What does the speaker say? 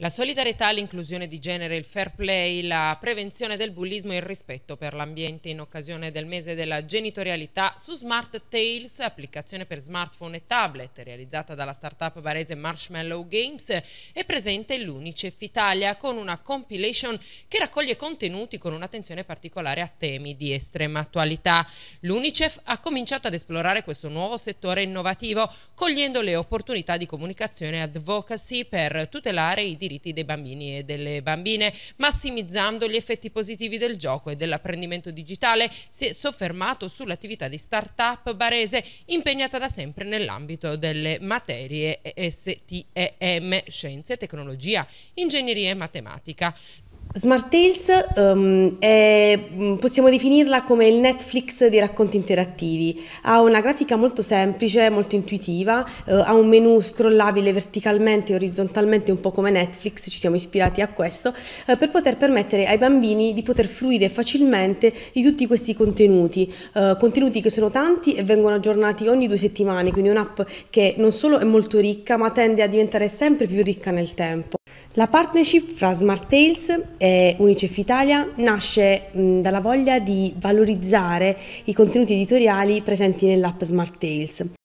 La solidarietà, l'inclusione di genere, il fair play, la prevenzione del bullismo e il rispetto per l'ambiente in occasione del mese della genitorialità su Smart Tales, applicazione per smartphone e tablet realizzata dalla startup barese Marshmallow Games, è presente l'Unicef Italia con una compilation che raccoglie contenuti con un'attenzione particolare a temi di estrema attualità. L'Unicef ha cominciato ad esplorare questo nuovo settore innovativo cogliendo le opportunità di comunicazione e advocacy per tutelare i diritti diritti dei bambini e delle bambine, massimizzando gli effetti positivi del gioco e dell'apprendimento digitale, si è soffermato sull'attività di start-up barese impegnata da sempre nell'ambito delle materie STEM, scienze, tecnologia, ingegneria e matematica. Smart Tales um, è, mm, possiamo definirla come il Netflix dei racconti interattivi. Ha una grafica molto semplice, molto intuitiva, uh, ha un menu scrollabile verticalmente e orizzontalmente, un po' come Netflix, ci siamo ispirati a questo, uh, per poter permettere ai bambini di poter fruire facilmente di tutti questi contenuti, uh, contenuti che sono tanti e vengono aggiornati ogni due settimane, quindi un'app che non solo è molto ricca, ma tende a diventare sempre più ricca nel tempo. La partnership fra Smart Tales e Unicef Italia nasce dalla voglia di valorizzare i contenuti editoriali presenti nell'app Smart Tales,